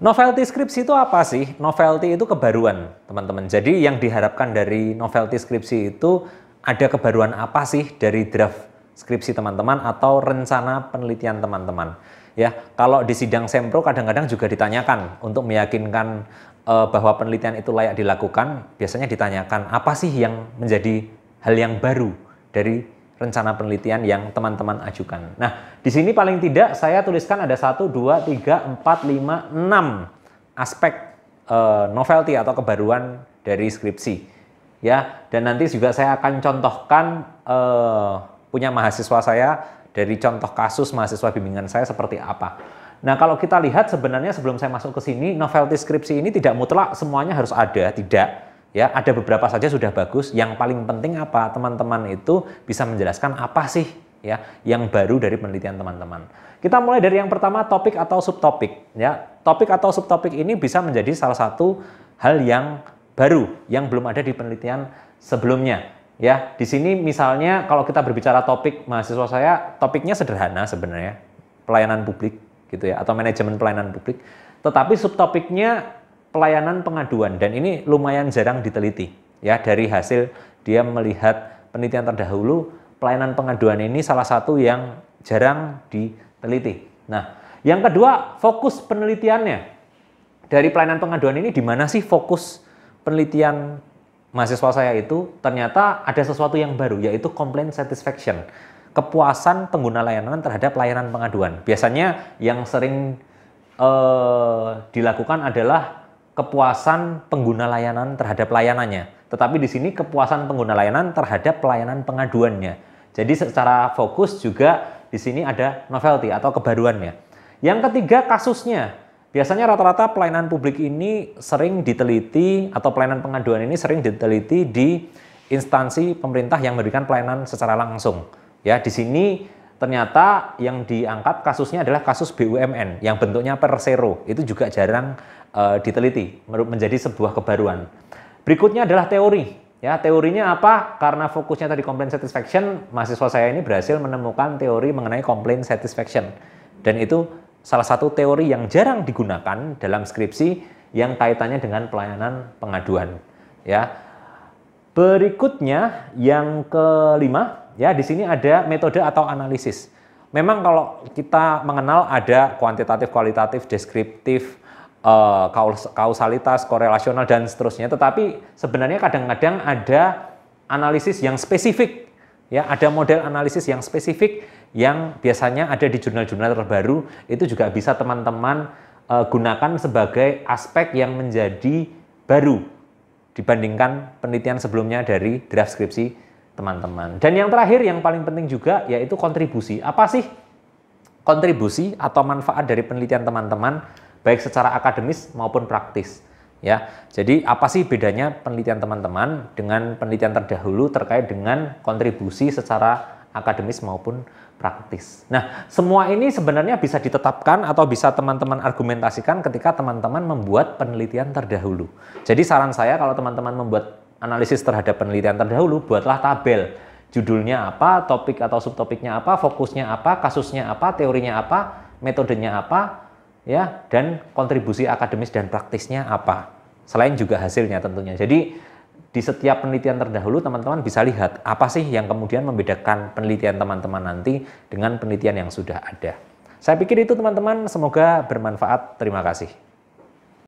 Novelty skripsi itu apa sih? Novelty itu kebaruan, teman-teman. Jadi yang diharapkan dari novelty skripsi itu ada kebaruan apa sih dari draft skripsi teman-teman atau rencana penelitian teman-teman. Ya, kalau di sidang sempro kadang-kadang juga ditanyakan untuk meyakinkan e, bahwa penelitian itu layak dilakukan, biasanya ditanyakan apa sih yang menjadi hal yang baru dari rencana penelitian yang teman-teman ajukan. Nah, di sini paling tidak saya tuliskan ada 1, 2, 3, 4, 5, 6 aspek uh, novelty atau kebaruan dari skripsi. Ya, dan nanti juga saya akan contohkan uh, punya mahasiswa saya dari contoh kasus mahasiswa bimbingan saya seperti apa. Nah, kalau kita lihat sebenarnya sebelum saya masuk ke sini, novelty skripsi ini tidak mutlak semuanya harus ada, tidak. Ya, ada beberapa saja sudah bagus. Yang paling penting apa? Teman-teman itu bisa menjelaskan apa sih ya yang baru dari penelitian teman-teman. Kita mulai dari yang pertama topik atau subtopik ya. Topik atau subtopik ini bisa menjadi salah satu hal yang baru yang belum ada di penelitian sebelumnya. Ya, di sini misalnya kalau kita berbicara topik mahasiswa saya, topiknya sederhana sebenarnya, pelayanan publik gitu ya atau manajemen pelayanan publik. Tetapi subtopiknya pelayanan pengaduan dan ini lumayan jarang diteliti ya dari hasil dia melihat penelitian terdahulu pelayanan pengaduan ini salah satu yang jarang diteliti. Nah, yang kedua fokus penelitiannya. Dari pelayanan pengaduan ini di mana sih fokus penelitian mahasiswa saya itu ternyata ada sesuatu yang baru yaitu complaint satisfaction kepuasan pengguna layanan terhadap layanan pengaduan biasanya yang sering eh, dilakukan adalah kepuasan pengguna layanan terhadap layanannya. Tetapi di sini kepuasan pengguna layanan terhadap pelayanan pengaduannya. Jadi secara fokus juga di sini ada novelty atau kebaruannya. Yang ketiga kasusnya. Biasanya rata-rata pelayanan publik ini sering diteliti atau pelayanan pengaduan ini sering diteliti di instansi pemerintah yang memberikan pelayanan secara langsung. Ya, di sini ternyata yang diangkat kasusnya adalah kasus BUMN yang bentuknya persero. Itu juga jarang uh, diteliti, menjadi sebuah kebaruan. Berikutnya adalah teori. Ya, teorinya apa? Karena fokusnya tadi komplain satisfaction, mahasiswa saya ini berhasil menemukan teori mengenai komplain satisfaction. Dan itu salah satu teori yang jarang digunakan dalam skripsi yang kaitannya dengan pelayanan pengaduan. Ya. Berikutnya yang kelima Ya, di sini ada metode atau analisis. Memang kalau kita mengenal ada kuantitatif, kualitatif, deskriptif, eh, kausalitas, korelasional dan seterusnya, tetapi sebenarnya kadang-kadang ada analisis yang spesifik. Ya, ada model analisis yang spesifik yang biasanya ada di jurnal-jurnal terbaru itu juga bisa teman-teman eh, gunakan sebagai aspek yang menjadi baru dibandingkan penelitian sebelumnya dari draft skripsi teman-teman. Dan yang terakhir yang paling penting juga yaitu kontribusi. Apa sih kontribusi atau manfaat dari penelitian teman-teman baik secara akademis maupun praktis? Ya. Jadi apa sih bedanya penelitian teman-teman dengan penelitian terdahulu terkait dengan kontribusi secara akademis maupun praktis. Nah, semua ini sebenarnya bisa ditetapkan atau bisa teman-teman argumentasikan ketika teman-teman membuat penelitian terdahulu. Jadi saran saya kalau teman-teman membuat analisis terhadap penelitian terdahulu, buatlah tabel. Judulnya apa, topik atau subtopiknya apa, fokusnya apa, kasusnya apa, teorinya apa, metodenya apa, ya, dan kontribusi akademis dan praktisnya apa. Selain juga hasilnya tentunya. Jadi di setiap penelitian terdahulu teman-teman bisa lihat apa sih yang kemudian membedakan penelitian teman-teman nanti dengan penelitian yang sudah ada. Saya pikir itu teman-teman semoga bermanfaat. Terima kasih.